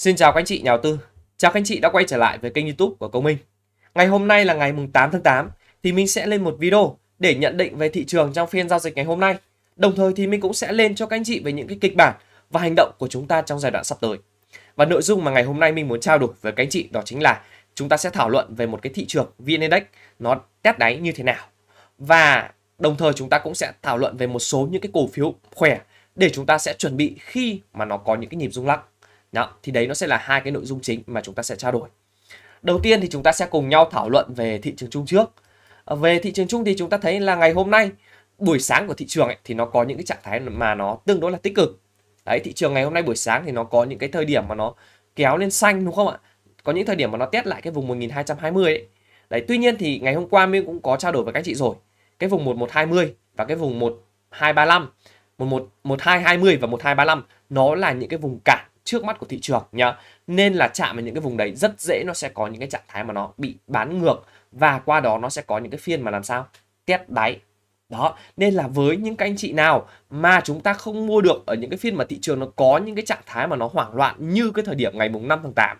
Xin chào các anh chị nhà đầu tư. Chào các anh chị đã quay trở lại với kênh YouTube của Công Minh. Ngày hôm nay là ngày mùng 8 tháng 8 thì mình sẽ lên một video để nhận định về thị trường trong phiên giao dịch ngày hôm nay. Đồng thời thì mình cũng sẽ lên cho các anh chị về những cái kịch bản và hành động của chúng ta trong giai đoạn sắp tới. Và nội dung mà ngày hôm nay mình muốn trao đổi với các anh chị đó chính là chúng ta sẽ thảo luận về một cái thị trường VN Index nó test đáy như thế nào. Và đồng thời chúng ta cũng sẽ thảo luận về một số những cái cổ phiếu khỏe để chúng ta sẽ chuẩn bị khi mà nó có những cái nhịp rung lắc. Đó, thì đấy nó sẽ là hai cái nội dung chính mà chúng ta sẽ trao đổi. Đầu tiên thì chúng ta sẽ cùng nhau thảo luận về thị trường chung trước. Ờ, về thị trường chung thì chúng ta thấy là ngày hôm nay buổi sáng của thị trường ấy, thì nó có những cái trạng thái mà nó tương đối là tích cực. Đấy, thị trường ngày hôm nay buổi sáng thì nó có những cái thời điểm mà nó kéo lên xanh đúng không ạ? Có những thời điểm mà nó test lại cái vùng 1220 ấy. Đấy, tuy nhiên thì ngày hôm qua mình cũng có trao đổi với các chị rồi. Cái vùng 1120 và cái vùng 1235, 11 1220 và 1235 nó là những cái vùng cản trước mắt của thị trường nhá nên là chạm vào những cái vùng đấy rất dễ nó sẽ có những cái trạng thái mà nó bị bán ngược và qua đó nó sẽ có những cái phiên mà làm sao test đáy đó nên là với những cái anh chị nào mà chúng ta không mua được ở những cái phiên mà thị trường nó có những cái trạng thái mà nó hoảng loạn như cái thời điểm ngày mùng 5 tháng 8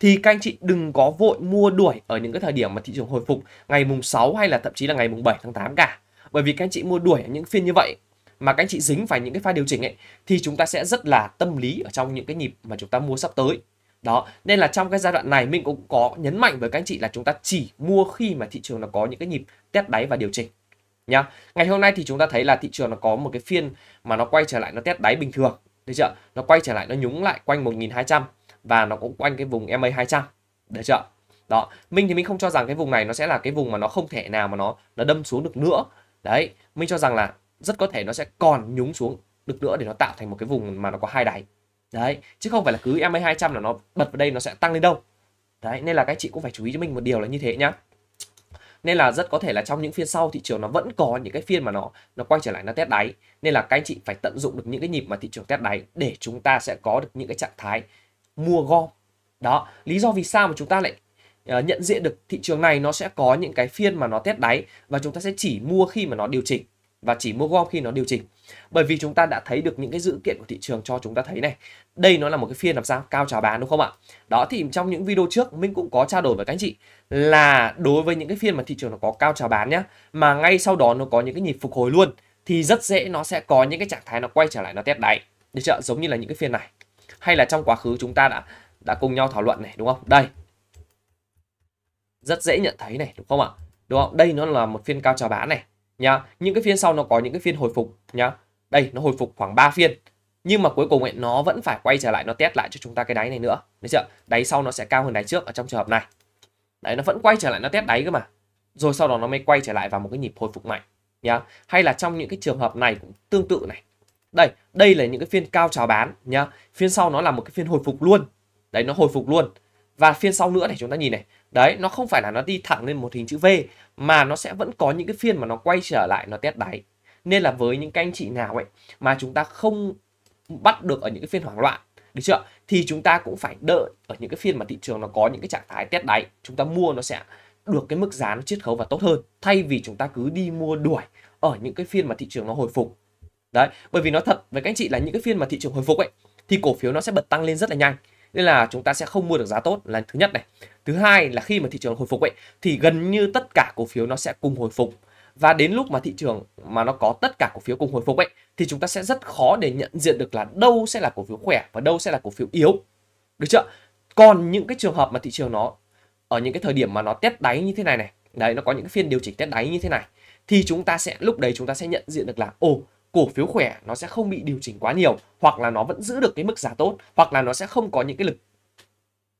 thì các anh chị đừng có vội mua đuổi ở những cái thời điểm mà thị trường hồi phục ngày mùng 6 hay là thậm chí là ngày mùng 7 tháng 8 cả bởi vì các anh chị mua đuổi ở những phiên như vậy mà các anh chị dính phải những cái pha điều chỉnh ấy thì chúng ta sẽ rất là tâm lý ở trong những cái nhịp mà chúng ta mua sắp tới đó nên là trong cái giai đoạn này mình cũng có nhấn mạnh với các anh chị là chúng ta chỉ mua khi mà thị trường nó có những cái nhịp test đáy và điều chỉnh nhá ngày hôm nay thì chúng ta thấy là thị trường nó có một cái phiên mà nó quay trở lại nó test đáy bình thường được chưa nó quay trở lại nó nhúng lại quanh 1.200 và nó cũng quanh cái vùng MA 200 được chưa đó mình thì mình không cho rằng cái vùng này nó sẽ là cái vùng mà nó không thể nào mà nó nó đâm xuống được nữa đấy mình cho rằng là rất có thể nó sẽ còn nhúng xuống được nữa để nó tạo thành một cái vùng mà nó có hai đáy đấy chứ không phải là cứ MA 200 là nó bật vào đây nó sẽ tăng lên đâu đấy nên là các chị cũng phải chú ý cho mình một điều là như thế nhá nên là rất có thể là trong những phiên sau thị trường nó vẫn có những cái phiên mà nó nó quay trở lại nó test đáy nên là các anh chị phải tận dụng được những cái nhịp mà thị trường test đáy để chúng ta sẽ có được những cái trạng thái mua gom đó lý do vì sao mà chúng ta lại uh, nhận diện được thị trường này nó sẽ có những cái phiên mà nó test đáy và chúng ta sẽ chỉ mua khi mà nó điều chỉnh và chỉ mua gom khi nó điều chỉnh bởi vì chúng ta đã thấy được những cái dữ kiện của thị trường cho chúng ta thấy này đây nó là một cái phiên làm sao cao trào bán đúng không ạ đó thì trong những video trước mình cũng có trao đổi với các anh chị là đối với những cái phiên mà thị trường nó có cao trào bán nhá mà ngay sau đó nó có những cái nhịp phục hồi luôn thì rất dễ nó sẽ có những cái trạng thái nó quay trở lại nó test đáy được chưa giống như là những cái phiên này hay là trong quá khứ chúng ta đã đã cùng nhau thảo luận này đúng không đây rất dễ nhận thấy này đúng không ạ đúng không đây nó là một phiên cao trào bán này nhá. Những cái phiên sau nó có những cái phiên hồi phục nhá. Đây nó hồi phục khoảng 3 phiên. Nhưng mà cuối cùng ấy, nó vẫn phải quay trở lại nó test lại cho chúng ta cái đáy này nữa. đấy chưa? Đáy sau nó sẽ cao hơn đáy trước ở trong trường hợp này. Đấy nó vẫn quay trở lại nó test đáy cơ mà. Rồi sau đó nó mới quay trở lại vào một cái nhịp hồi phục mạnh nhá. Hay là trong những cái trường hợp này cũng tương tự này. Đây, đây là những cái phiên cao chào bán nhá. Phiên sau nó là một cái phiên hồi phục luôn. Đấy nó hồi phục luôn và phiên sau nữa để chúng ta nhìn này đấy nó không phải là nó đi thẳng lên một hình chữ V mà nó sẽ vẫn có những cái phiên mà nó quay trở lại nó test đáy nên là với những cái anh chị nào ấy mà chúng ta không bắt được ở những cái phiên hoảng loạn được chưa thì chúng ta cũng phải đợi ở những cái phiên mà thị trường nó có những cái trạng thái test đáy chúng ta mua nó sẽ được cái mức giá nó chiết khấu và tốt hơn thay vì chúng ta cứ đi mua đuổi ở những cái phiên mà thị trường nó hồi phục đấy bởi vì nó thật với các anh chị là những cái phiên mà thị trường hồi phục ấy thì cổ phiếu nó sẽ bật tăng lên rất là nhanh nên là chúng ta sẽ không mua được giá tốt là thứ nhất này thứ hai là khi mà thị trường hồi phục ấy thì gần như tất cả cổ phiếu nó sẽ cùng hồi phục và đến lúc mà thị trường mà nó có tất cả cổ phiếu cùng hồi phục ấy thì chúng ta sẽ rất khó để nhận diện được là đâu sẽ là cổ phiếu khỏe và đâu sẽ là cổ phiếu yếu được chưa còn những cái trường hợp mà thị trường nó ở những cái thời điểm mà nó test đáy như thế này này đấy nó có những cái phiên điều chỉnh test đáy như thế này thì chúng ta sẽ lúc đấy chúng ta sẽ nhận diện được là ồ cổ phiếu khỏe nó sẽ không bị điều chỉnh quá nhiều hoặc là nó vẫn giữ được cái mức giá tốt hoặc là nó sẽ không có những cái lực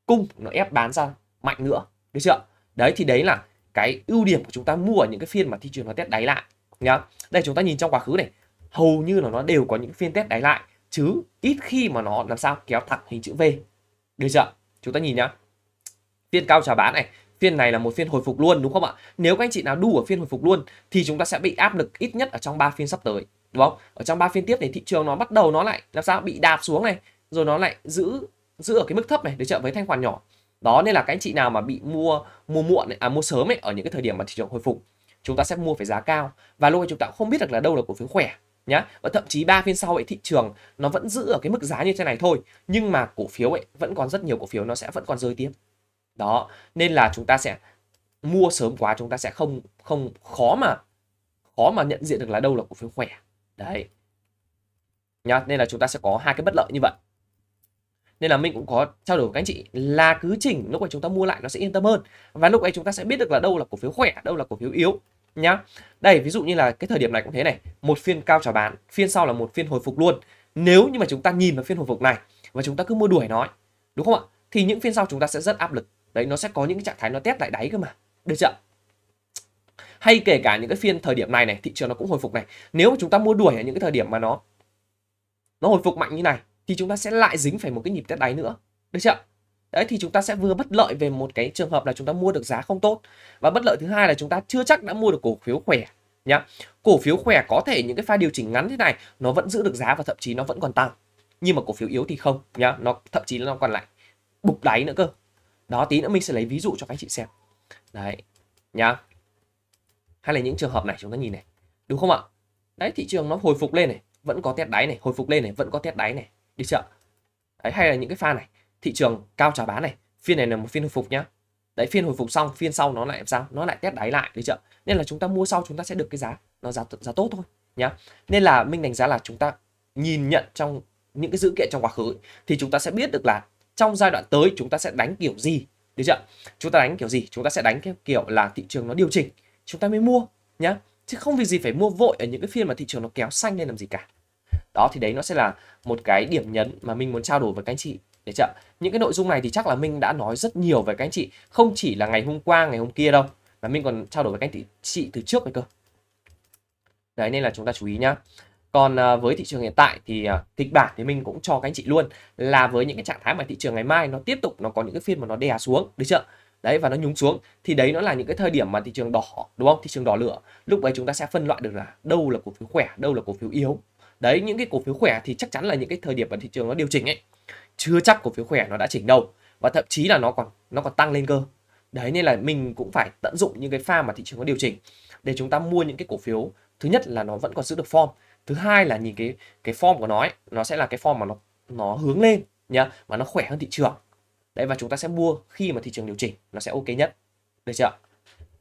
cung nó ép bán ra mạnh nữa được chưa đấy thì đấy là cái ưu điểm của chúng ta mua ở những cái phiên mà thị trường nó test đáy lại nhá đây chúng ta nhìn trong quá khứ này hầu như là nó đều có những phiên test đáy lại chứ ít khi mà nó làm sao kéo thẳng hình chữ V được chưa chúng ta nhìn nhá phiên cao trả bán này phiên này là một phiên hồi phục luôn đúng không ạ nếu các anh chị nào đu ở phiên hồi phục luôn thì chúng ta sẽ bị áp lực ít nhất ở trong 3 phiên sắp tới đúng vâng, không ở trong ba phiên tiếp này thị trường nó bắt đầu nó lại làm sao bị đạp xuống này rồi nó lại giữ giữ ở cái mức thấp này để trợ với thanh khoản nhỏ đó nên là các anh chị nào mà bị mua mua muộn này, à mua sớm ấy, ở những cái thời điểm mà thị trường hồi phục chúng ta sẽ mua phải giá cao và lúc này chúng ta cũng không biết được là đâu là cổ phiếu khỏe nhá và thậm chí ba phiên sau ấy thị trường nó vẫn giữ ở cái mức giá như thế này thôi nhưng mà cổ phiếu ấy vẫn còn rất nhiều cổ phiếu nó sẽ vẫn còn rơi tiếp đó nên là chúng ta sẽ mua sớm quá chúng ta sẽ không không khó mà khó mà nhận diện được là đâu là cổ phiếu khỏe đấy nhá nên là chúng ta sẽ có hai cái bất lợi như vậy nên là mình cũng có trao đổi với các anh chị là cứ chỉnh lúc này chúng ta mua lại nó sẽ yên tâm hơn và lúc ấy chúng ta sẽ biết được là đâu là cổ phiếu khỏe đâu là cổ phiếu yếu nhá đây ví dụ như là cái thời điểm này cũng thế này một phiên cao trả bán phiên sau là một phiên hồi phục luôn nếu như mà chúng ta nhìn vào phiên hồi phục này và chúng ta cứ mua đuổi nó đúng không ạ thì những phiên sau chúng ta sẽ rất áp lực đấy nó sẽ có những trạng thái nó test lại đáy cơ mà được chưa hay kể cả những cái phiên thời điểm này này thị trường nó cũng hồi phục này nếu mà chúng ta mua đuổi ở những cái thời điểm mà nó nó hồi phục mạnh như này thì chúng ta sẽ lại dính phải một cái nhịp test đáy nữa được chưa đấy thì chúng ta sẽ vừa bất lợi về một cái trường hợp là chúng ta mua được giá không tốt và bất lợi thứ hai là chúng ta chưa chắc đã mua được cổ phiếu khỏe nhá cổ phiếu khỏe có thể những cái pha điều chỉnh ngắn thế này nó vẫn giữ được giá và thậm chí nó vẫn còn tăng nhưng mà cổ phiếu yếu thì không nhá nó thậm chí nó còn lại bục đáy nữa cơ đó tí nữa mình sẽ lấy ví dụ cho các anh chị xem đấy nhá hay là những trường hợp này chúng ta nhìn này đúng không ạ đấy thị trường nó hồi phục lên này vẫn có test đáy này hồi phục lên này vẫn có test đáy này được chưa đấy hay là những cái pha này thị trường cao trả bán này phiên này là một phiên hồi phục nhá đấy phiên hồi phục xong phiên sau nó lại sao nó lại test đáy lại được chưa nên là chúng ta mua sau chúng ta sẽ được cái giá nó giá giá tốt thôi nhá nên là minh đánh giá là chúng ta nhìn nhận trong những cái dữ kiện trong quá khứ thì chúng ta sẽ biết được là trong giai đoạn tới chúng ta sẽ đánh kiểu gì được chưa chúng ta đánh kiểu gì chúng ta sẽ đánh theo kiểu là thị trường nó điều chỉnh chúng ta mới mua nhá chứ không việc gì phải mua vội ở những cái phiên mà thị trường nó kéo xanh lên làm gì cả đó thì đấy nó sẽ là một cái điểm nhấn mà mình muốn trao đổi với các anh chị để chậm những cái nội dung này thì chắc là mình đã nói rất nhiều về các anh chị không chỉ là ngày hôm qua ngày hôm kia đâu mà mình còn trao đổi với các anh chị từ trước rồi cơ đấy nên là chúng ta chú ý nhá còn à, với thị trường hiện tại thì à, kịch bản thì mình cũng cho các anh chị luôn là với những cái trạng thái mà thị trường ngày mai nó tiếp tục nó có những cái phiên mà nó đè xuống được chưa đấy và nó nhúng xuống thì đấy nó là những cái thời điểm mà thị trường đỏ đúng không thị trường đỏ lửa lúc ấy chúng ta sẽ phân loại được là đâu là cổ phiếu khỏe đâu là cổ phiếu yếu đấy những cái cổ phiếu khỏe thì chắc chắn là những cái thời điểm mà thị trường nó điều chỉnh ấy chưa chắc cổ phiếu khỏe nó đã chỉnh đâu và thậm chí là nó còn nó còn tăng lên cơ đấy nên là mình cũng phải tận dụng những cái pha mà thị trường có điều chỉnh để chúng ta mua những cái cổ phiếu thứ nhất là nó vẫn còn giữ được form thứ hai là nhìn cái cái form của nó ấy, nó sẽ là cái form mà nó nó hướng lên nhá mà nó khỏe hơn thị trường đấy và chúng ta sẽ mua khi mà thị trường điều chỉnh nó sẽ ok nhất được chưa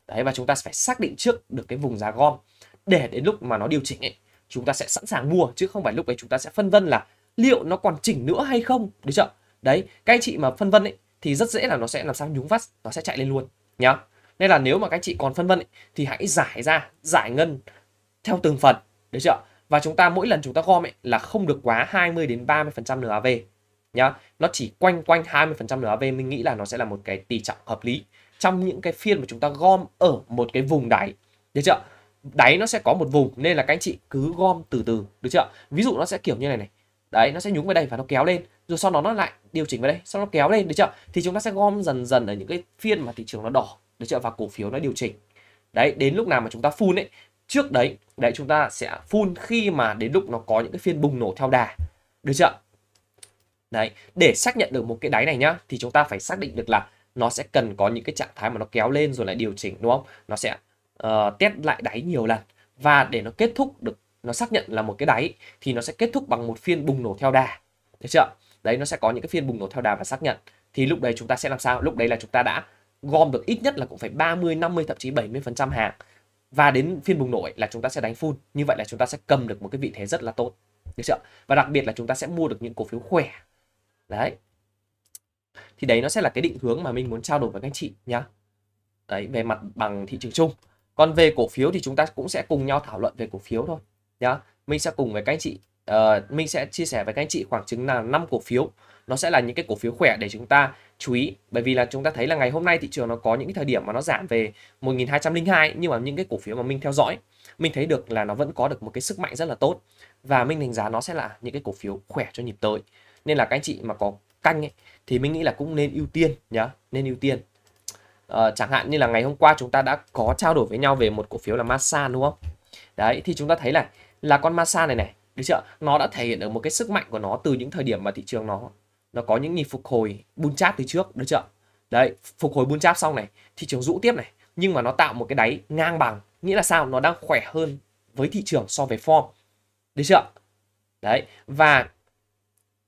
đấy và chúng ta phải xác định trước được cái vùng giá gom để đến lúc mà nó điều chỉnh ấy chúng ta sẽ sẵn sàng mua chứ không phải lúc đấy chúng ta sẽ phân vân là liệu nó còn chỉnh nữa hay không được chưa đấy các anh chị mà phân vân ấy thì rất dễ là nó sẽ làm sao nhúng vắt nó sẽ chạy lên luôn nhá nên là nếu mà các anh chị còn phân vân ấy, thì hãy giải ra giải ngân theo từng phần được chưa và chúng ta mỗi lần chúng ta gom ấy là không được quá 20 đến 30 phần trăm NAV nhá nó chỉ quanh quanh 20% NAV mình nghĩ là nó sẽ là một cái tỷ trọng hợp lý trong những cái phiên mà chúng ta gom ở một cái vùng đáy được chưa đáy nó sẽ có một vùng nên là các anh chị cứ gom từ từ được chưa ví dụ nó sẽ kiểu như này này đấy nó sẽ nhúng vào đây và nó kéo lên rồi sau đó nó lại điều chỉnh vào đây sau đó nó kéo lên được chưa thì chúng ta sẽ gom dần dần ở những cái phiên mà thị trường nó đỏ được chưa và cổ phiếu nó điều chỉnh đấy đến lúc nào mà chúng ta phun ấy trước đấy đấy chúng ta sẽ phun khi mà đến lúc nó có những cái phiên bùng nổ theo đà được chưa Đấy, để xác nhận được một cái đáy này nhá thì chúng ta phải xác định được là nó sẽ cần có những cái trạng thái mà nó kéo lên rồi lại điều chỉnh đúng không? Nó sẽ uh, test lại đáy nhiều lần và để nó kết thúc được nó xác nhận là một cái đáy thì nó sẽ kết thúc bằng một phiên bùng nổ theo đà. Được chưa? Đấy nó sẽ có những cái phiên bùng nổ theo đà và xác nhận. Thì lúc đấy chúng ta sẽ làm sao? Lúc đấy là chúng ta đã gom được ít nhất là cũng phải 30, 50 thậm chí 70% hàng. Và đến phiên bùng nổ là chúng ta sẽ đánh full. Như vậy là chúng ta sẽ cầm được một cái vị thế rất là tốt. Được chưa? Và đặc biệt là chúng ta sẽ mua được những cổ phiếu khỏe đấy thì đấy nó sẽ là cái định hướng mà mình muốn trao đổi với các anh chị nhá đấy về mặt bằng thị trường chung còn về cổ phiếu thì chúng ta cũng sẽ cùng nhau thảo luận về cổ phiếu thôi nhá mình sẽ cùng với các anh chị uh, mình sẽ chia sẻ với các anh chị khoảng chứng là năm cổ phiếu nó sẽ là những cái cổ phiếu khỏe để chúng ta chú ý bởi vì là chúng ta thấy là ngày hôm nay thị trường nó có những cái thời điểm mà nó giảm về 1202 nhưng mà những cái cổ phiếu mà mình theo dõi mình thấy được là nó vẫn có được một cái sức mạnh rất là tốt và mình đánh giá nó sẽ là những cái cổ phiếu khỏe cho nhịp tới nên là các anh chị mà có canh ấy, thì mình nghĩ là cũng nên ưu tiên nhá nên ưu tiên à, chẳng hạn như là ngày hôm qua chúng ta đã có trao đổi với nhau về một cổ phiếu là Masan đúng không đấy thì chúng ta thấy là là con Masan này này được chưa nó đã thể hiện được một cái sức mạnh của nó từ những thời điểm mà thị trường nó nó có những nhịp phục hồi bull chát từ trước được chưa đấy phục hồi bull chát xong này thị trường rũ tiếp này nhưng mà nó tạo một cái đáy ngang bằng nghĩa là sao nó đang khỏe hơn với thị trường so với form được chưa đấy và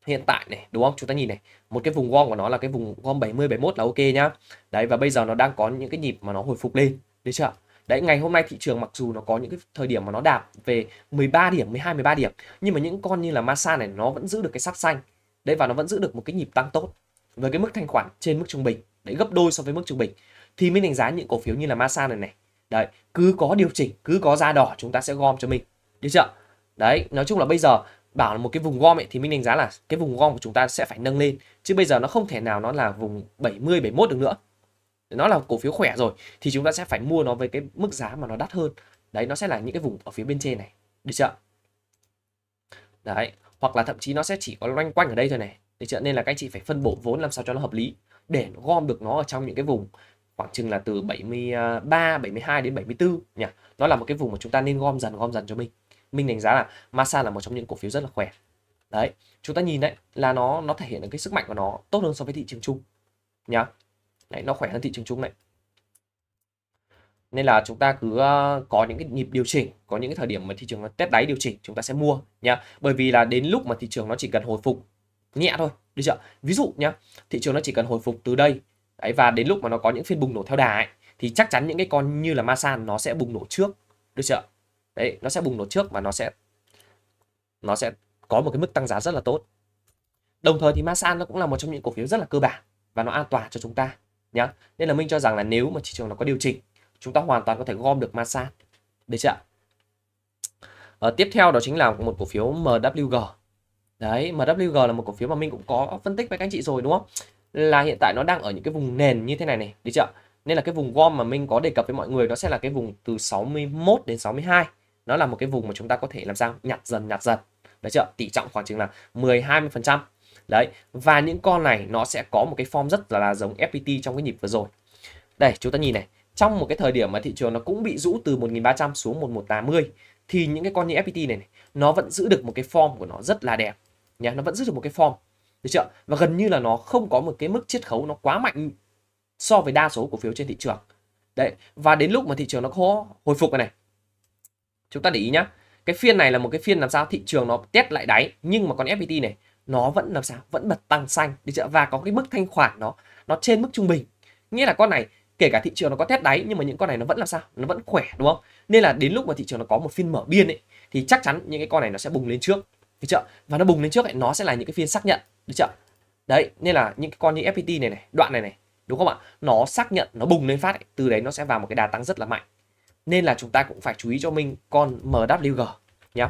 hiện tại này đúng không chúng ta nhìn này một cái vùng gom của nó là cái vùng gom 70 71 là ok nhá đấy và bây giờ nó đang có những cái nhịp mà nó hồi phục lên được chưa Đấy ngày hôm nay thị trường mặc dù nó có những cái thời điểm mà nó đạp về 13 điểm, 12 13 điểm nhưng mà những con như là Masa này nó vẫn giữ được cái sắc xanh. Đấy và nó vẫn giữ được một cái nhịp tăng tốt với cái mức thanh khoản trên mức trung bình, đấy gấp đôi so với mức trung bình thì mới đánh giá những cổ phiếu như là Masa này này. Đấy, cứ có điều chỉnh, cứ có da đỏ chúng ta sẽ gom cho mình. Được chưa? Đấy, nói chung là bây giờ bảo là một cái vùng gom ấy thì mình đánh giá là cái vùng gom của chúng ta sẽ phải nâng lên chứ bây giờ nó không thể nào nó là vùng 70 71 được nữa. Nó là cổ phiếu khỏe rồi thì chúng ta sẽ phải mua nó với cái mức giá mà nó đắt hơn. Đấy nó sẽ là những cái vùng ở phía bên trên này. Được chưa? Đấy, hoặc là thậm chí nó sẽ chỉ có loanh quanh ở đây thôi này. Được chưa? Nên là các anh chị phải phân bổ vốn làm sao cho nó hợp lý để gom được nó ở trong những cái vùng khoảng chừng là từ 73, 72 đến 74 nhỉ. Nó là một cái vùng mà chúng ta nên gom dần gom dần cho mình mình đánh giá là Masa là một trong những cổ phiếu rất là khỏe đấy chúng ta nhìn đấy là nó nó thể hiện được cái sức mạnh của nó tốt hơn so với thị trường chung nhá đấy nó khỏe hơn thị trường chung này nên là chúng ta cứ ờ, có những cái nhịp điều chỉnh có những cái thời điểm mà thị trường nó test đáy điều chỉnh chúng ta sẽ mua nhá bởi vì là đến lúc mà thị trường nó chỉ cần hồi phục nhẹ thôi được chưa ví dụ nhá thị trường nó chỉ cần hồi phục từ đây đấy và đến lúc mà nó có những phiên bùng nổ theo đà ấy, thì chắc chắn những cái con như là masan nó sẽ bùng nổ trước được chưa đấy nó sẽ bùng nổ trước và nó sẽ nó sẽ có một cái mức tăng giá rất là tốt đồng thời thì masan nó cũng là một trong những cổ phiếu rất là cơ bản và nó an toàn cho chúng ta nhé nên là mình cho rằng là nếu mà thị trường nó có điều chỉnh chúng ta hoàn toàn có thể gom được masan được chưa ờ, tiếp theo đó chính là một cổ phiếu mwg đấy mwg là một cổ phiếu mà mình cũng có phân tích với các anh chị rồi đúng không là hiện tại nó đang ở những cái vùng nền như thế này này được chưa nên là cái vùng gom mà mình có đề cập với mọi người đó sẽ là cái vùng từ 61 đến 62 nó là một cái vùng mà chúng ta có thể làm sao nhặt dần nhặt dần đấy chưa tỷ trọng khoảng chừng là 10 20 phần trăm đấy và những con này nó sẽ có một cái form rất là, là giống FPT trong cái nhịp vừa rồi đây chúng ta nhìn này trong một cái thời điểm mà thị trường nó cũng bị rũ từ 1300 xuống 1180 thì những cái con như FPT này, này nó vẫn giữ được một cái form của nó rất là đẹp nhé nó vẫn giữ được một cái form được chưa và gần như là nó không có một cái mức chiết khấu nó quá mạnh so với đa số cổ phiếu trên thị trường đấy và đến lúc mà thị trường nó có hồi phục này, này chúng ta để ý nhá cái phiên này là một cái phiên làm sao thị trường nó test lại đáy nhưng mà con FPT này nó vẫn làm sao vẫn bật tăng xanh đi chợ và có cái mức thanh khoản nó nó trên mức trung bình nghĩa là con này kể cả thị trường nó có test đáy nhưng mà những con này nó vẫn làm sao nó vẫn khỏe đúng không nên là đến lúc mà thị trường nó có một phiên mở biên ấy thì chắc chắn những cái con này nó sẽ bùng lên trước đi chợ và nó bùng lên trước ấy, nó sẽ là những cái phiên xác nhận đi chợ đấy nên là những cái con như fpt này này đoạn này này đúng không ạ nó xác nhận nó bùng lên phát ấy, từ đấy nó sẽ vào một cái đà tăng rất là mạnh nên là chúng ta cũng phải chú ý cho mình con MWG nhé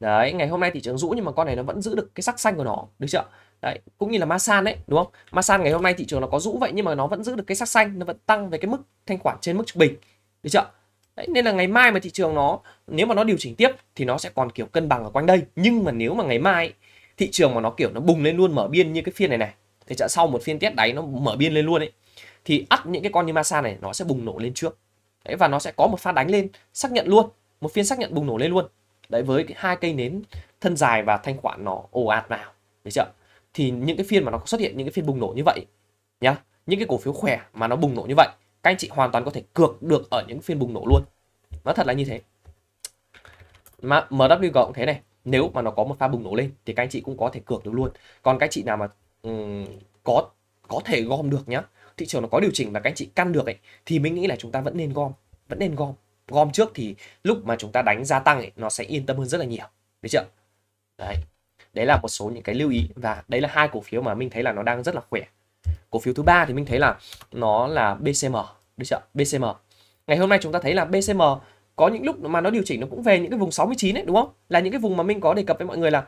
đấy ngày hôm nay thị trường rũ nhưng mà con này nó vẫn giữ được cái sắc xanh của nó được chưa đấy cũng như là Masan đấy đúng không Masan ngày hôm nay thị trường nó có rũ vậy nhưng mà nó vẫn giữ được cái sắc xanh nó vẫn tăng về cái mức thanh khoản trên mức trung bình được chưa Đấy, nên là ngày mai mà thị trường nó nếu mà nó điều chỉnh tiếp thì nó sẽ còn kiểu cân bằng ở quanh đây nhưng mà nếu mà ngày mai thị trường mà nó kiểu nó bùng lên luôn mở biên như cái phiên này này thì chợ sau một phiên test đáy nó mở biên lên luôn ấy thì ắt những cái con như masan này nó sẽ bùng nổ lên trước đấy và nó sẽ có một pha đánh lên xác nhận luôn một phiên xác nhận bùng nổ lên luôn đấy với hai cây nến thân dài và thanh khoản nó ồ ạt vào được chưa thì những cái phiên mà nó xuất hiện những cái phiên bùng nổ như vậy nhá những cái cổ phiếu khỏe mà nó bùng nổ như vậy các anh chị hoàn toàn có thể cược được ở những phiên bùng nổ luôn nó thật là như thế mà MWG cũng thế này nếu mà nó có một pha bùng nổ lên thì các anh chị cũng có thể cược được luôn còn các anh chị nào mà um, có có thể gom được nhá thị trường nó có điều chỉnh và các anh chị căn được ấy thì mình nghĩ là chúng ta vẫn nên gom vẫn nên gom gom trước thì lúc mà chúng ta đánh gia tăng ấy, nó sẽ yên tâm hơn rất là nhiều được chưa đấy đấy là một số những cái lưu ý và đấy là hai cổ phiếu mà mình thấy là nó đang rất là khỏe cổ phiếu thứ ba thì mình thấy là nó là BCM được chưa BCM ngày hôm nay chúng ta thấy là BCM có những lúc mà nó điều chỉnh nó cũng về những cái vùng 69 ấy đúng không là những cái vùng mà mình có đề cập với mọi người là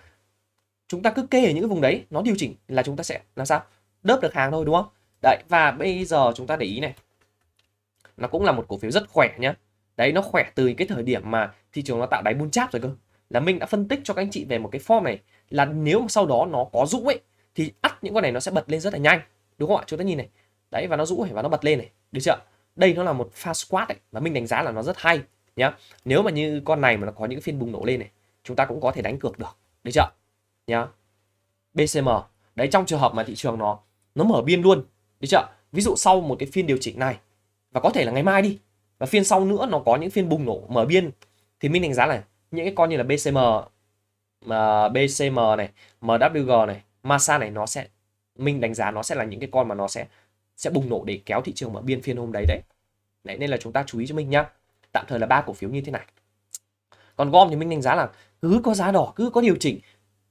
chúng ta cứ kê ở những cái vùng đấy nó điều chỉnh là chúng ta sẽ làm sao đớp được hàng thôi đúng không Đấy và bây giờ chúng ta để ý này. Nó cũng là một cổ phiếu rất khỏe nhá. Đấy nó khỏe từ cái thời điểm mà thị trường nó tạo đáy bull chap rồi cơ. Là mình đã phân tích cho các anh chị về một cái form này là nếu mà sau đó nó có rũ ấy thì ắt những con này nó sẽ bật lên rất là nhanh. Đúng không ạ? Chúng ta nhìn này. Đấy và nó rũ và nó bật lên này. Được chưa? Đây nó là một pha squat ấy và mình đánh giá là nó rất hay nhá. Nếu mà như con này mà nó có những phiên bùng nổ lên này, chúng ta cũng có thể đánh cược được. Được chưa? Nhá. BCM. Đấy trong trường hợp mà thị trường nó nó mở biên luôn được chưa? Ví dụ sau một cái phiên điều chỉnh này và có thể là ngày mai đi và phiên sau nữa nó có những phiên bùng nổ mở biên thì mình đánh giá là những cái con như là BCM mà BCM này, MWG này, Masa này nó sẽ mình đánh giá nó sẽ là những cái con mà nó sẽ sẽ bùng nổ để kéo thị trường mở biên phiên hôm đấy đấy. Đấy nên là chúng ta chú ý cho mình nhá. Tạm thời là ba cổ phiếu như thế này. Còn gom thì mình đánh giá là cứ có giá đỏ, cứ có điều chỉnh,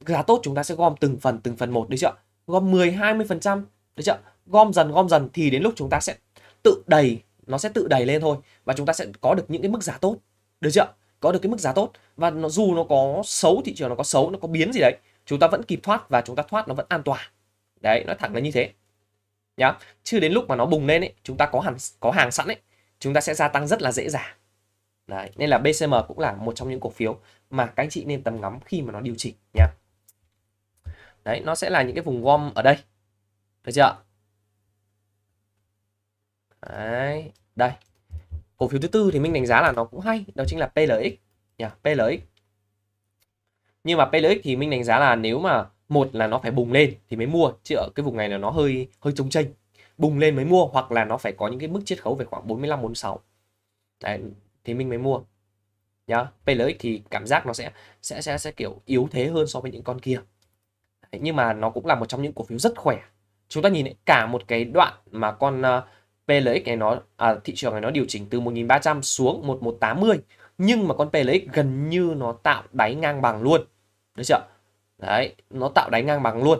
giá tốt chúng ta sẽ gom từng phần từng phần một được chưa? Gom 10 20%, được chưa? gom dần gom dần thì đến lúc chúng ta sẽ tự đầy nó sẽ tự đầy lên thôi và chúng ta sẽ có được những cái mức giá tốt được chưa có được cái mức giá tốt và nó dù nó có xấu thị trường nó có xấu nó có biến gì đấy chúng ta vẫn kịp thoát và chúng ta thoát nó vẫn an toàn đấy nói thẳng là như thế nhá chứ đến lúc mà nó bùng lên ấy chúng ta có hàng có hàng sẵn ấy chúng ta sẽ gia tăng rất là dễ dàng đấy nên là BCM cũng là một trong những cổ phiếu mà các anh chị nên tầm ngắm khi mà nó điều chỉnh nhá đấy nó sẽ là những cái vùng gom ở đây được chưa Đấy, đây. Cổ phiếu thứ tư thì mình đánh giá là nó cũng hay, đó chính là PLX nhỉ, PLX. Nhưng mà PLX thì mình đánh giá là nếu mà một là nó phải bùng lên thì mới mua, chứ ở cái vùng này là nó hơi hơi trống chênh. Bùng lên mới mua hoặc là nó phải có những cái mức chiết khấu về khoảng 45 46. Đấy, thì mình mới mua. Nhá, PLX thì cảm giác nó sẽ sẽ sẽ sẽ kiểu yếu thế hơn so với những con kia. Đấy, nhưng mà nó cũng là một trong những cổ phiếu rất khỏe. Chúng ta nhìn cả một cái đoạn mà con uh, PLX này nó à, thị trường này nó điều chỉnh từ 1300 xuống 1180 nhưng mà con PLX gần như nó tạo đáy ngang bằng luôn. Được chưa? Đấy, nó tạo đáy ngang bằng luôn.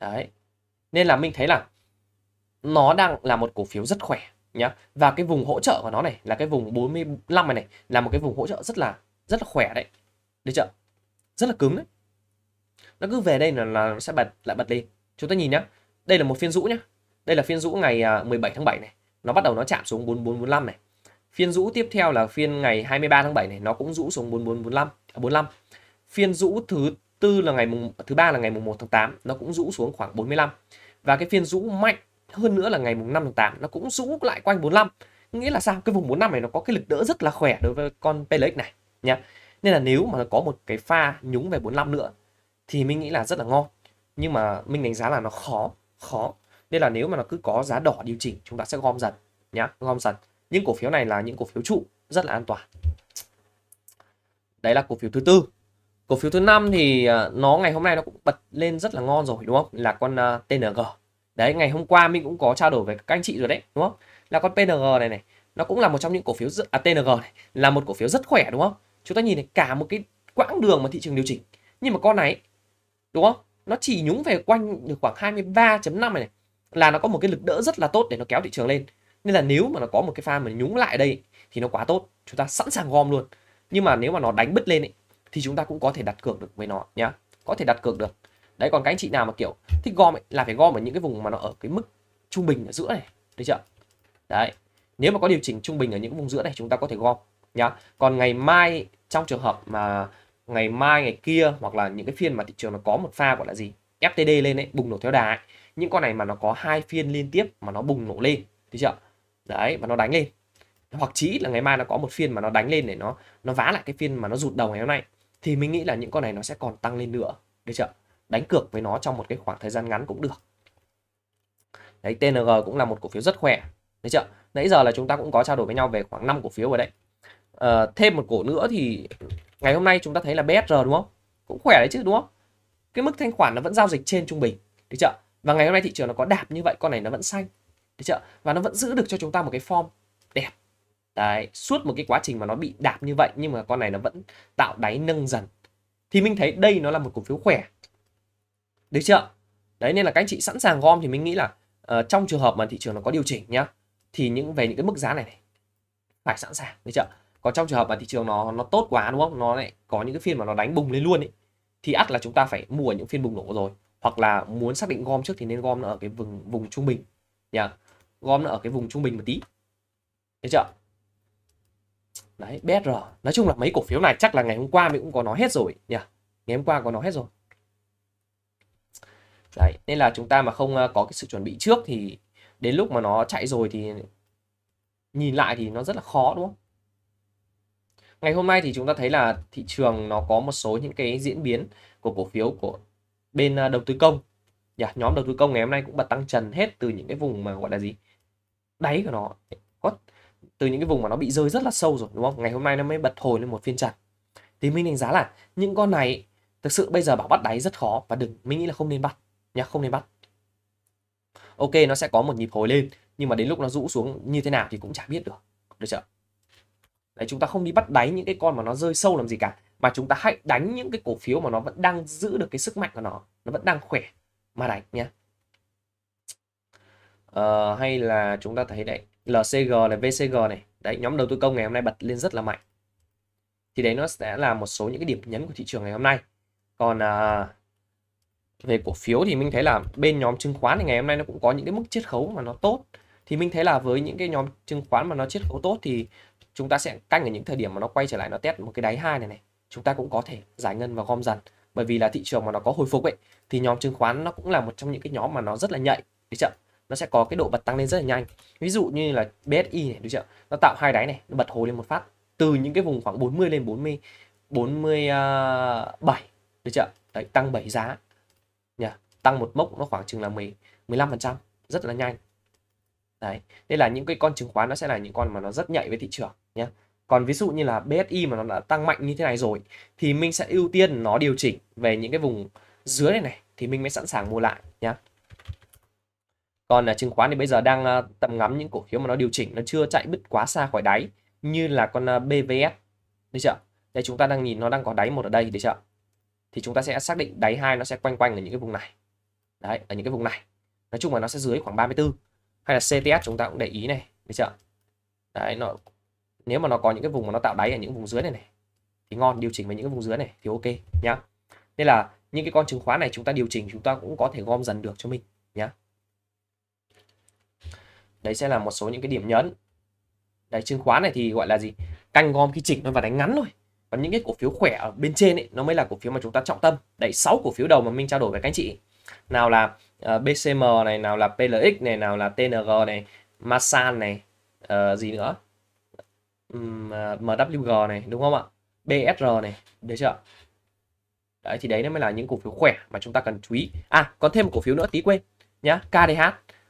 Đấy. Nên là mình thấy là nó đang là một cổ phiếu rất khỏe nhá. Và cái vùng hỗ trợ của nó này là cái vùng 45 này này là một cái vùng hỗ trợ rất là rất là khỏe đấy. Được chưa? Rất là cứng đấy. Nó cứ về đây là là nó sẽ bật lại bật lên. Chúng ta nhìn nhá. Đây là một phiên rũ nhá đây là phiên rũ ngày 17 à, tháng 7 này, nó bắt đầu nó chạm xuống 4445 này. Phiên rũ tiếp theo là phiên ngày 23 tháng 7 này, nó cũng rũ xuống 4445 45. À, phiên rũ thứ tư là ngày mùng thứ ba là ngày mùng 1 tháng 8, nó cũng rũ xuống khoảng 45. Và cái phiên rũ mạnh hơn nữa là ngày mùng 5 tháng 8 nó cũng rũ lại quanh 45. Nghĩa là sao? Cái vùng 45 này nó có cái lực đỡ rất là khỏe đối với con PLX này nhá. Nên là nếu mà nó có một cái pha nhúng về 45 nữa thì mình nghĩ là rất là ngon. Nhưng mà mình đánh giá là nó khó, khó nên là nếu mà nó cứ có giá đỏ điều chỉnh chúng ta sẽ gom dần nhá gom dần những cổ phiếu này là những cổ phiếu trụ rất là an toàn đấy là cổ phiếu thứ tư cổ phiếu thứ năm thì à, nó ngày hôm nay nó cũng bật lên rất là ngon rồi đúng không là con uh, à, TNG đấy ngày hôm qua mình cũng có trao đổi với các anh chị rồi đấy đúng không là con PNG này này nó cũng là một trong những cổ phiếu à, TNG này là một cổ phiếu rất khỏe đúng không chúng ta nhìn này cả một cái quãng đường mà thị trường điều chỉnh nhưng mà con này đúng không nó chỉ nhúng về quanh được khoảng 23.5 này, này là nó có một cái lực đỡ rất là tốt để nó kéo thị trường lên nên là nếu mà nó có một cái pha mà nhúng lại đây thì nó quá tốt chúng ta sẵn sàng gom luôn nhưng mà nếu mà nó đánh bứt lên ấy, thì chúng ta cũng có thể đặt cược được với nó nhá có thể đặt cược được đấy còn các anh chị nào mà kiểu thích gom ấy, là phải gom ở những cái vùng mà nó ở cái mức trung bình ở giữa này được chưa đấy nếu mà có điều chỉnh trung bình ở những vùng giữa này chúng ta có thể gom nhá còn ngày mai trong trường hợp mà ngày mai ngày kia hoặc là những cái phiên mà thị trường nó có một pha gọi là gì FTD lên ấy bùng nổ theo đà ấy, những con này mà nó có hai phiên liên tiếp mà nó bùng nổ lên thấy chưa đấy và nó đánh lên hoặc chỉ là ngày mai nó có một phiên mà nó đánh lên để nó nó vá lại cái phiên mà nó rụt đầu ngày hôm nay thì mình nghĩ là những con này nó sẽ còn tăng lên nữa được chưa đánh cược với nó trong một cái khoảng thời gian ngắn cũng được đấy TNG cũng là một cổ phiếu rất khỏe đấy chưa nãy giờ là chúng ta cũng có trao đổi với nhau về khoảng 5 cổ phiếu rồi đấy à, thêm một cổ nữa thì ngày hôm nay chúng ta thấy là BSR đúng không cũng khỏe đấy chứ đúng không cái mức thanh khoản nó vẫn giao dịch trên trung bình được chưa và ngày hôm nay thị trường nó có đạp như vậy con này nó vẫn xanh được chưa và nó vẫn giữ được cho chúng ta một cái form đẹp đấy suốt một cái quá trình mà nó bị đạp như vậy nhưng mà con này nó vẫn tạo đáy nâng dần thì mình thấy đây nó là một cổ phiếu khỏe được chưa đấy nên là các anh chị sẵn sàng gom thì mình nghĩ là uh, trong trường hợp mà thị trường nó có điều chỉnh nhá thì những về những cái mức giá này, này phải sẵn sàng được chưa còn trong trường hợp mà thị trường nó nó tốt quá đúng không nó lại có những cái phiên mà nó đánh bùng lên luôn ấy thì ắt là chúng ta phải mua những phiên bùng nổ rồi hoặc là muốn xác định gom trước thì nên gom nó ở cái vùng vùng trung bình nhá gom nó ở cái vùng trung bình một tí thấy chưa đấy br nói chung là mấy cổ phiếu này chắc là ngày hôm qua mình cũng có nói hết rồi nhỉ ngày hôm qua có nói hết rồi đấy nên là chúng ta mà không ờ, có cái sự chuẩn bị trước thì đến lúc mà nó chạy rồi thì nhìn lại thì nó rất là khó đúng không ngày hôm nay thì chúng ta thấy là thị trường nó có một số những cái diễn biến của cổ phiếu của bên à, đầu tư công yeah, dạ, nhóm đầu tư công ngày hôm nay cũng bật tăng trần hết từ những cái vùng mà gọi là gì đáy của nó có từ những cái vùng mà nó bị rơi rất là sâu rồi đúng không ngày hôm nay nó mới bật hồi lên một phiên trần thì mình đánh giá là những con này thực sự bây giờ bảo bắt đáy rất khó và đừng mình nghĩ là không nên bắt nhá không nên bắt ok nó sẽ có một nhịp hồi lên nhưng mà đến lúc nó rũ xuống như thế nào thì cũng chả biết được được chưa đấy chúng ta không đi bắt đáy những cái con mà nó rơi sâu làm gì cả mà chúng ta hãy đánh những cái cổ phiếu mà nó vẫn đang giữ được cái sức mạnh của nó nó vẫn đang khỏe mà đánh nhé uh, ờ, hay là chúng ta thấy đấy LCG này VCG này đấy nhóm đầu tư công ngày hôm nay bật lên rất là mạnh thì đấy nó sẽ là một số những cái điểm nhấn của thị trường ngày hôm nay còn uh, về cổ phiếu thì mình thấy là bên nhóm chứng khoán thì ngày hôm nay nó cũng có những cái mức chiết khấu mà nó tốt thì mình thấy là với những cái nhóm chứng khoán mà nó chiết khấu tốt thì chúng ta sẽ canh ở những thời điểm mà nó quay trở lại nó test một cái đáy hai này này chúng ta cũng có thể giải ngân và gom dần bởi vì là thị trường mà nó có hồi phục ấy thì nhóm chứng khoán nó cũng là một trong những cái nhóm mà nó rất là nhạy được chưa nó sẽ có cái độ bật tăng lên rất là nhanh ví dụ như là BSI này được chưa nó tạo hai đáy này nó bật hồi lên một phát từ những cái vùng khoảng 40 lên 40 47 à, được chưa đấy tăng 7 giá nhỉ tăng một mốc nó khoảng chừng là 10 15% rất là nhanh đấy đây là những cái con chứng khoán nó sẽ là những con mà nó rất nhạy với thị trường nhé còn ví dụ như là BSI mà nó đã tăng mạnh như thế này rồi thì mình sẽ ưu tiên nó điều chỉnh về những cái vùng dưới này này thì mình mới sẵn sàng mua lại nhé còn là chứng khoán thì bây giờ đang à, tầm ngắm những cổ phiếu mà nó điều chỉnh nó chưa chạy bứt quá xa khỏi đáy như là con à, BVS được chưa đây chúng ta đang nhìn nó đang có đáy một ở đây được chưa thì chúng ta sẽ xác định đáy hai nó sẽ quanh quanh ở những cái vùng này đấy ở những cái vùng này nói chung là nó sẽ dưới khoảng 34 hay là CTS chúng ta cũng để ý này được chưa đấy nó nếu mà nó có những cái vùng mà nó tạo đáy ở những vùng dưới này này thì ngon điều chỉnh với những cái vùng dưới này thì ok nhá nên là những cái con chứng khoán này chúng ta điều chỉnh chúng ta cũng có thể gom dần được cho mình nhá đấy sẽ là một số những cái điểm nhấn đấy chứng khoán này thì gọi là gì canh gom khi chỉnh nó và đánh ngắn thôi còn những cái cổ phiếu khỏe ở bên trên ấy, nó mới là cổ phiếu mà chúng ta trọng tâm đấy sáu cổ phiếu đầu mà mình trao đổi với các anh chị nào là uh, ờ, BCM này nào là PLX này nào là TNG này Masan này uh, gì nữa MWG à, này đúng không ạ BSR này được chưa đấy thì đấy nó mới là những cổ phiếu khỏe mà chúng ta cần chú ý à còn thêm một cổ phiếu nữa tí quên nhá KDH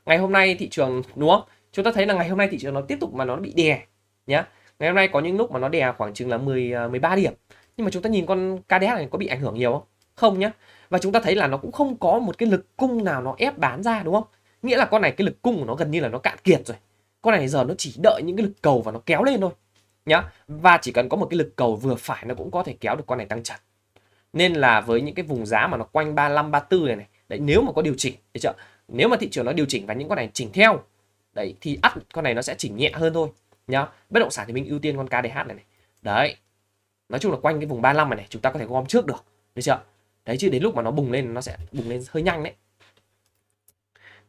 ngày hôm nay thị trường đúng không chúng ta thấy là ngày hôm nay thị trường nó tiếp tục mà nó bị đè nhá ngày hôm nay có những lúc mà nó đè khoảng chừng là 10 13 à, điểm nhưng mà chúng ta nhìn con KDH này có bị ảnh hưởng nhiều không không nhá và chúng ta thấy là nó cũng không có một cái lực cung nào nó ép bán ra đúng không nghĩa là con này cái lực cung của nó gần như là nó cạn kiệt rồi con này giờ nó chỉ đợi những cái lực cầu và nó kéo lên thôi nhá. Và chỉ cần có một cái lực cầu vừa phải nó cũng có thể kéo được con này tăng trần. Nên là với những cái vùng giá mà nó quanh 35 34 này này, đấy nếu mà có điều chỉnh thì chợ Nếu mà thị trường nó điều chỉnh và những con này chỉnh theo đấy thì ắt con này nó sẽ chỉnh nhẹ hơn thôi nhá. Bất động sản thì mình ưu tiên con KDH này này. Đấy. Nói chung là quanh cái vùng 35 này này chúng ta có thể gom trước được. Được chưa? Đấy chứ đến lúc mà nó bùng lên nó sẽ bùng lên hơi nhanh đấy.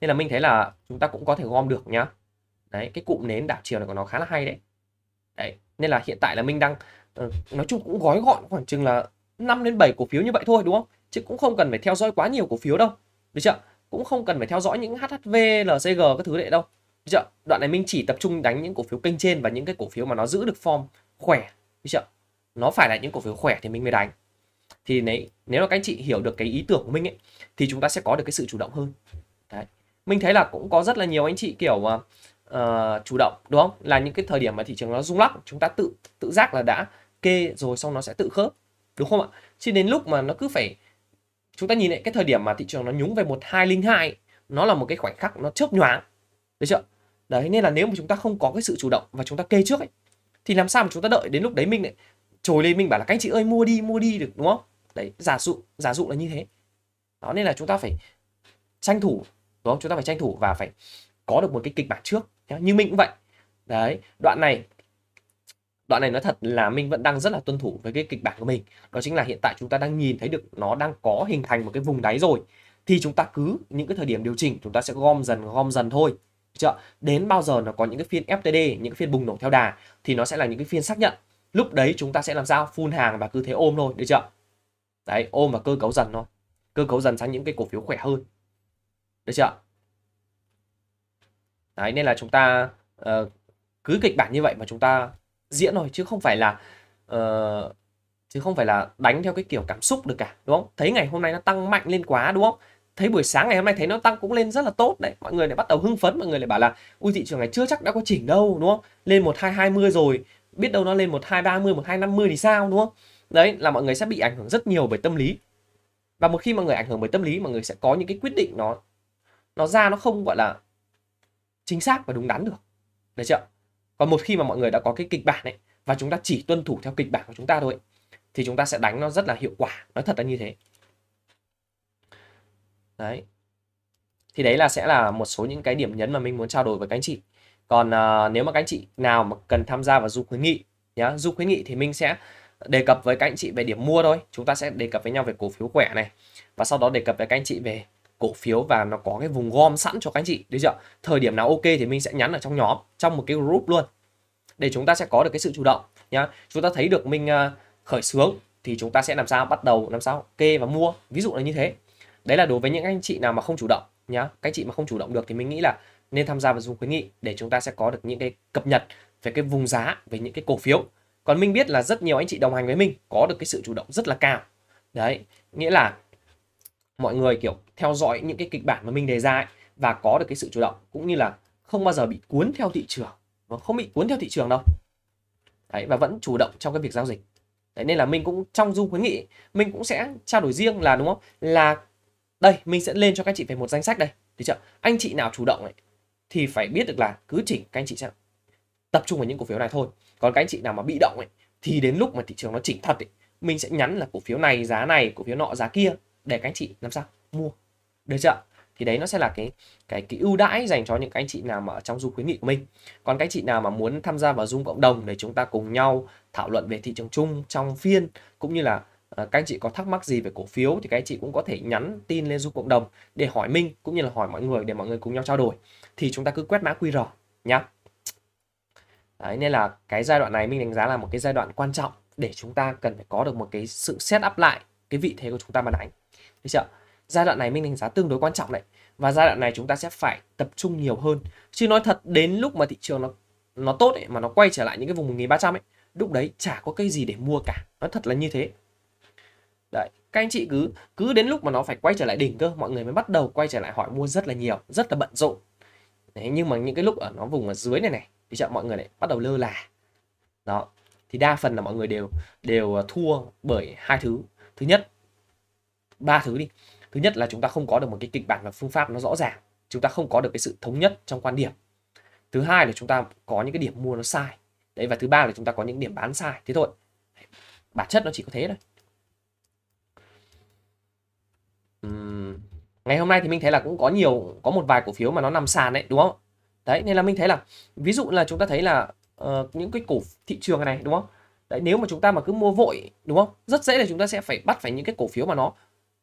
Nên là mình thấy là chúng ta cũng có thể gom được nhá. Đấy, cái cụm nến đảo chiều này của nó khá là hay đấy. Đấy, nên là hiện tại là mình đang uh, nói chung cũng gói gọn khoảng chừng là 5 đến 7 cổ phiếu như vậy thôi đúng không? Chứ cũng không cần phải theo dõi quá nhiều cổ phiếu đâu. Được chưa? Cũng không cần phải theo dõi những HHV, LCG các thứ đấy đâu. Được chưa? Đoạn này mình chỉ tập trung đánh những cổ phiếu kênh trên và những cái cổ phiếu mà nó giữ được form khỏe. Được chưa? Nó phải là những cổ phiếu khỏe thì mình mới đánh. Thì nếu nếu mà các anh chị hiểu được cái ý tưởng của mình ấy thì chúng ta sẽ có được cái sự chủ động hơn. Đấy. Mình thấy là cũng có rất là nhiều anh chị kiểu uh, uh, chủ động đúng không là những cái thời điểm mà thị trường nó rung lắc chúng ta tự tự giác là đã kê rồi xong nó sẽ tự khớp đúng không ạ chứ đến lúc mà nó cứ phải chúng ta nhìn lại cái thời điểm mà thị trường nó nhúng về một hai linh hai nó là một cái khoảnh khắc nó chớp nhoáng được chưa đấy nên là nếu mà chúng ta không có cái sự chủ động và chúng ta kê trước ấy thì làm sao mà chúng ta đợi đến lúc đấy mình lại trồi lên mình bảo là các anh chị ơi mua đi mua đi được đúng không đấy giả dụ giả dụ là như thế đó nên là chúng ta phải tranh thủ đúng không chúng ta phải tranh thủ và phải có được một cái kịch bản trước như mình cũng vậy đấy đoạn này đoạn này nói thật là mình vẫn đang rất là tuân thủ với cái kịch bản của mình đó chính là hiện tại chúng ta đang nhìn thấy được nó đang có hình thành một cái vùng đáy rồi thì chúng ta cứ những cái thời điểm điều chỉnh chúng ta sẽ gom dần gom dần thôi chưa? đến bao giờ nó có những cái phiên FTD những cái phiên bùng nổ theo đà thì nó sẽ là những cái phiên xác nhận lúc đấy chúng ta sẽ làm sao phun hàng và cứ thế ôm thôi được chưa đấy ôm và cơ cấu dần thôi cơ cấu dần sang những cái cổ phiếu khỏe hơn được chưa Đấy, nên là chúng ta uh, cứ kịch bản như vậy mà chúng ta diễn thôi chứ không phải là uh, chứ không phải là đánh theo cái kiểu cảm xúc được cả đúng không thấy ngày hôm nay nó tăng mạnh lên quá đúng không thấy buổi sáng ngày hôm nay thấy nó tăng cũng lên rất là tốt đấy mọi người lại bắt đầu hưng phấn mọi người lại bảo là ui thị trường này chưa chắc đã có chỉnh đâu đúng không lên một hai hai mươi rồi biết đâu nó lên một hai ba mươi một hai năm mươi thì sao đúng không đấy là mọi người sẽ bị ảnh hưởng rất nhiều bởi tâm lý và một khi mọi người ảnh hưởng bởi tâm lý mọi người sẽ có những cái quyết định nó nó ra nó không gọi là chính xác và đúng đắn được Đấy chưa còn một khi mà mọi người đã có cái kịch bản ấy và chúng ta chỉ tuân thủ theo kịch bản của chúng ta thôi thì chúng ta sẽ đánh nó rất là hiệu quả nói thật là như thế đấy thì đấy là sẽ là một số những cái điểm nhấn mà mình muốn trao đổi với các anh chị còn uh, nếu mà các anh chị nào mà cần tham gia vào du khuyến nghị nhá du khuyến nghị thì mình sẽ đề cập với các anh chị về điểm mua thôi chúng ta sẽ đề cập với nhau về cổ phiếu khỏe này và sau đó đề cập với các anh chị về cổ phiếu và nó có cái vùng gom sẵn cho các anh chị. Đấy chưa? Thời điểm nào ok thì mình sẽ nhắn ở trong nhóm, trong một cái group luôn. Để chúng ta sẽ có được cái sự chủ động nhá. Chúng ta thấy được mình à, khởi sướng thì chúng ta sẽ làm sao bắt đầu làm sao kê và mua. Ví dụ là như thế. Đấy là đối với những anh chị nào mà không chủ động nhá. Các anh chị mà không chủ động được thì mình nghĩ là nên tham gia vào dùng khuyến nghị để chúng ta sẽ có được những cái cập nhật về cái vùng giá về những cái cổ phiếu còn mình biết là rất nhiều anh chị đồng hành với mình có được cái sự chủ động rất là cao đấy nghĩa là mọi người kiểu theo dõi những cái kịch bản mà mình đề ra ấy, và có được cái sự chủ động cũng như là không bao giờ bị cuốn theo thị trường và không bị cuốn theo thị trường đâu đấy và vẫn chủ động trong cái việc giao dịch đấy nên là mình cũng trong du khuyến nghị mình cũng sẽ trao đổi riêng là đúng không là đây mình sẽ lên cho các chị về một danh sách đây được chưa anh chị nào chủ động ấy, thì phải biết được là cứ chỉnh các anh chị sẽ tập trung vào những cổ phiếu này thôi còn các anh chị nào mà bị động ấy thì đến lúc mà thị trường nó chỉnh thật ấy, mình sẽ nhắn là cổ phiếu này giá này cổ phiếu nọ giá kia để các anh chị làm sao mua được chưa thì đấy nó sẽ là cái cái cái ưu đãi dành cho những cái anh chị nào mà ở trong du khuyến nghị của mình còn các anh chị nào mà muốn tham gia vào dung cộng đồng để chúng ta cùng nhau thảo luận về thị trường chung trong phiên cũng như là ờ, các anh chị có thắc mắc gì về cổ phiếu thì các anh chị cũng có thể nhắn tin lên du cộng đồng để hỏi minh cũng như là hỏi mọi người để mọi người cùng nhau trao đổi thì chúng ta cứ quét mã QR nhá Đấy, nên là cái giai đoạn này mình đánh giá là một cái giai đoạn quan trọng để chúng ta cần phải có được một cái sự set up lại cái vị thế của chúng ta màn ảnh được chưa? Giai đoạn này mình đánh giá tương đối quan trọng đấy. Và giai đoạn này chúng ta sẽ phải tập trung nhiều hơn. Chứ nói thật đến lúc mà thị trường nó nó tốt ấy, mà nó quay trở lại những cái vùng 1300 ấy, lúc đấy chả có cái gì để mua cả. nó thật là như thế. Đấy, các anh chị cứ cứ đến lúc mà nó phải quay trở lại đỉnh cơ, mọi người mới bắt đầu quay trở lại hỏi mua rất là nhiều, rất là bận rộn. Đấy, nhưng mà những cái lúc ở nó vùng ở dưới này này thì chậm mọi người lại bắt đầu lơ là. Đó, thì đa phần là mọi người đều đều thua bởi hai thứ. Thứ nhất ba thứ đi thứ nhất là chúng ta không có được một cái kịch bản và phương pháp nó rõ ràng chúng ta không có được cái sự thống nhất trong quan điểm thứ hai là chúng ta có những cái điểm mua nó sai đấy và thứ ba là chúng ta có những điểm bán sai thế thôi bản chất nó chỉ có thế thôi uhm. ngày hôm nay thì mình thấy là cũng có nhiều có một vài cổ phiếu mà nó nằm sàn đấy đúng không đấy nên là mình thấy là ví dụ là chúng ta thấy là uh, những cái cổ thị trường này đúng không đấy nếu mà chúng ta mà cứ mua vội đúng không rất dễ là chúng ta sẽ phải bắt phải những cái cổ phiếu mà nó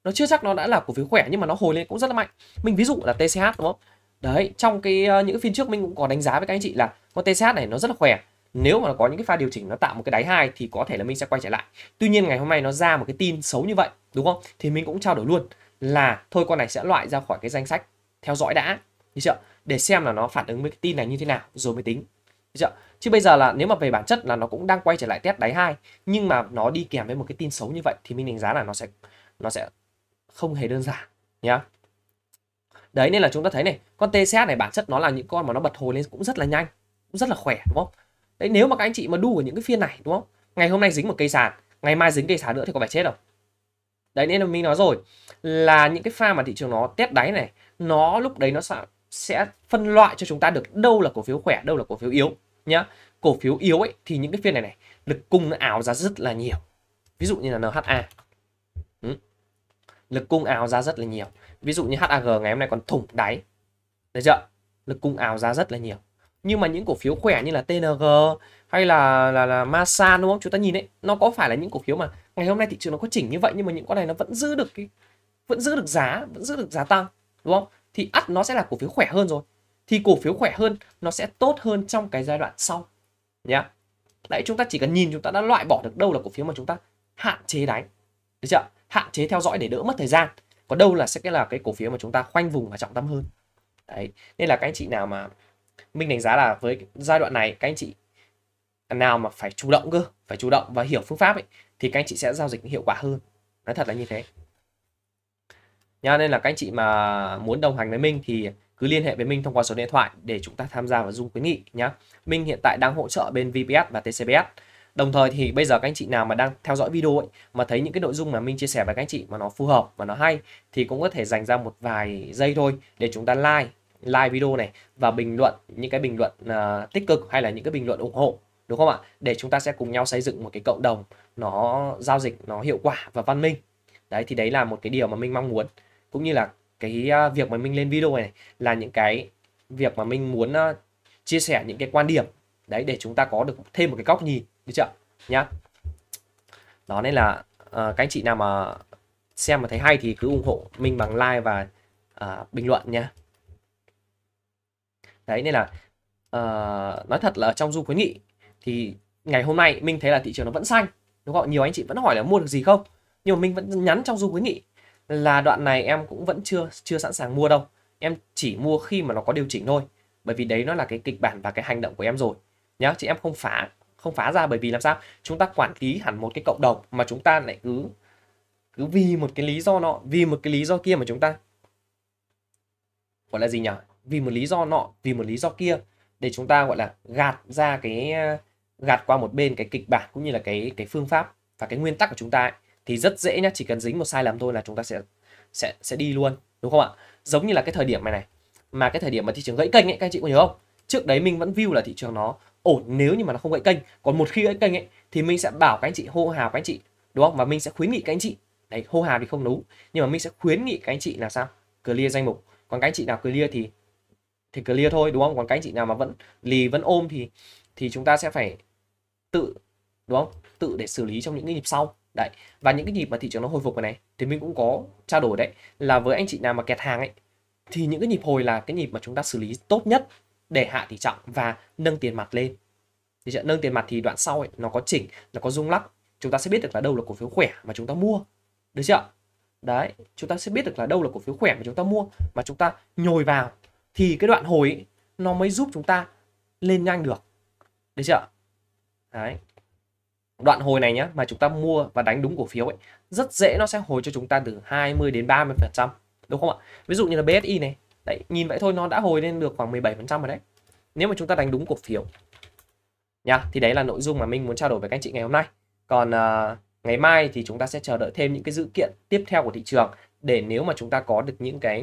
nó chưa chắc nó đã là cổ phiếu khỏe nhưng mà nó hồi lên cũng rất là mạnh mình ví dụ là TCH đúng không đấy trong cái ờ, những phiên trước mình cũng có đánh giá với các anh chị là con TCH này nó rất là khỏe nếu mà nó có những cái pha điều chỉnh nó tạo một cái đáy hai thì có thể là mình sẽ quay trở lại tuy nhiên ngày hôm nay nó ra một cái tin xấu như vậy đúng không thì mình cũng trao đổi luôn là thôi con này sẽ loại ra khỏi cái danh sách theo dõi đã như chưa để xem là nó phản ứng với cái tin này như thế nào rồi mới tính chưa? chứ bây giờ là nếu mà về bản chất là nó cũng đang quay trở lại test đáy hai nhưng mà nó đi kèm với một cái tin xấu như vậy thì mình đánh giá là nó sẽ nó sẽ không hề đơn giản nhá đấy nên là chúng ta thấy này con TCS này bản chất nó là những con mà nó bật hồi lên cũng rất là nhanh cũng rất là khỏe đúng không đấy nếu mà các anh chị mà đu ở những cái phiên này đúng không ngày hôm nay dính một cây sàn ngày mai dính cây sàn nữa thì có phải chết không đấy nên là mình nói rồi là những cái pha mà thị trường nó test đáy này nó lúc đấy nó sẽ sẽ phân loại cho chúng ta được đâu là cổ phiếu khỏe đâu là cổ phiếu yếu nhá cổ phiếu yếu ấy thì những cái phiên này này lực cung nó ảo ra rất là nhiều ví dụ như là nha lực cung ảo ra rất là nhiều ví dụ như HAG ngày hôm nay còn thủng đáy đấy chưa lực cung ảo ra rất là nhiều nhưng mà những cổ phiếu khỏe như là TNG hay là là là Masan đúng không chúng ta nhìn đấy nó có phải là những cổ phiếu mà ngày hôm nay thị trường nó có chỉnh như vậy nhưng mà những con này nó vẫn giữ được cái vẫn giữ được giá vẫn giữ được giá tăng đúng không thì ắt nó sẽ là cổ phiếu khỏe hơn rồi thì cổ phiếu khỏe hơn nó sẽ tốt hơn trong cái giai đoạn sau nhá. yeah. đấy chúng ta chỉ cần nhìn chúng ta đã loại bỏ được đâu là cổ phiếu mà chúng ta hạn chế đánh được chưa hạn chế theo dõi để đỡ mất thời gian còn đâu là sẽ cái là cái cổ phiếu mà chúng ta khoanh vùng và trọng tâm hơn đấy nên là các anh chị nào mà mình đánh giá là với giai đoạn này các anh chị nào mà phải chủ động cơ phải chủ động và hiểu phương pháp ấy thì các anh chị sẽ giao dịch hiệu quả hơn nói thật là như thế nha nên là các anh chị mà muốn đồng hành với mình thì cứ liên hệ với mình thông qua số điện thoại để chúng ta tham gia vào dung khuyến nghị nhá. Mình hiện tại đang hỗ trợ bên VPS và TCBS Đồng thời thì bây giờ các anh chị nào mà đang theo dõi video ấy mà thấy những cái nội dung mà mình chia sẻ với các anh chị mà nó phù hợp và nó hay thì cũng có thể dành ra một vài giây thôi để chúng ta like like video này và bình luận những cái bình luận uh, tích cực hay là những cái bình luận ủng hộ đúng không ạ? Để chúng ta sẽ cùng nhau xây dựng một cái cộng đồng nó giao dịch nó hiệu quả và văn minh. Đấy thì đấy là một cái điều mà mình mong muốn cũng như là cái à, việc mà mình lên video này là những cái việc mà mình muốn à, chia sẻ những cái quan điểm đấy để chúng ta có được thêm một cái góc nhìn được chưa nhá đó nên là uh, các anh chị nào mà xem mà thấy hay thì cứ ủng hộ mình bằng like và uh, bình luận nhé. đấy nên là uh, nói thật là trong du khuyến nghị thì ngày hôm nay mình thấy là thị trường nó vẫn xanh đúng không nhiều anh chị vẫn hỏi là mua được gì không nhưng mà mình vẫn nhắn trong du khuyến nghị là đoạn này em cũng vẫn chưa chưa sẵn sàng mua đâu em chỉ mua khi mà nó có điều chỉnh thôi bởi vì đấy nó là cái kịch bản và cái hành động của em rồi nhá chị em không phá không phá ra bởi vì làm sao chúng ta quản lý hẳn một cái cộng đồng mà chúng ta lại cứ cứ vì một cái lý do nọ vì một cái lý do kia mà chúng ta gọi là gì nhỉ vì một lý do nọ vì một lý do kia để chúng ta gọi là gạt ra cái gạt qua một bên cái kịch bản cũng như là cái cái phương pháp và cái nguyên tắc của chúng ta ấy, thì rất dễ nhá chỉ cần dính một sai lầm thôi là chúng ta sẽ sẽ sẽ đi luôn đúng không ạ giống như là cái thời điểm này này mà cái thời điểm mà thị trường gãy kênh ấy các anh chị có nhớ không trước đấy mình vẫn view là thị trường nó ổn nếu như mà nó không gãy kênh còn một khi gãy kênh ấy thì mình sẽ bảo các anh chị hô hào các anh chị đúng không và mình sẽ khuyến nghị các anh chị đấy hô hào thì không đúng nhưng mà mình sẽ khuyến nghị các anh chị là sao clear danh mục còn các anh chị nào clear thì thì clear thôi đúng không còn các anh chị nào mà vẫn lì vẫn ôm thì thì chúng ta sẽ phải tự đúng không tự để xử lý trong những cái nhịp sau đấy và những cái nhịp mà thị trường nó hồi phục này thì mình cũng có trao đổi đấy là với anh chị nào mà kẹt hàng ấy thì những cái nhịp hồi là cái nhịp mà chúng ta xử lý tốt nhất để hạ tỷ trọng và nâng tiền mặt lên thì nâng tiền mặt thì đoạn sau ấy, nó có chỉnh nó có rung lắc chúng ta sẽ biết được là đâu là cổ phiếu khỏe mà chúng ta mua được chưa đấy chúng ta sẽ biết được là đâu là cổ phiếu khỏe mà chúng ta mua mà chúng ta nhồi vào thì cái đoạn hồi ấy, nó mới giúp chúng ta lên nhanh được được chưa đấy đoạn hồi này nhá mà chúng ta mua và đánh đúng cổ phiếu ấy rất dễ nó sẽ hồi cho chúng ta từ 20 đến 30 phần trăm đúng không ạ ví dụ như là BSI này Đấy, nhìn vậy thôi nó đã hồi lên được khoảng 17% rồi đấy. Nếu mà chúng ta đánh đúng cổ phiếu. Nha, thì đấy là nội dung mà mình muốn trao đổi với các anh chị ngày hôm nay. Còn uh, ngày mai thì chúng ta sẽ chờ đợi thêm những cái dự kiện tiếp theo của thị trường để nếu mà chúng ta có được những cái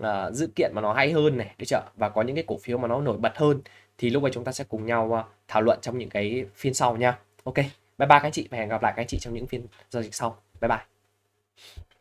uh, à, dữ kiện mà nó hay hơn này, được chưa? Và có những cái cổ phiếu mà nó nổi bật hơn thì lúc này chúng ta sẽ cùng nhau uh, thảo luận trong những cái phiên sau nha. Ok, bye bye các anh chị và hẹn gặp lại các anh chị trong những phiên giao dịch sau. Bye bye.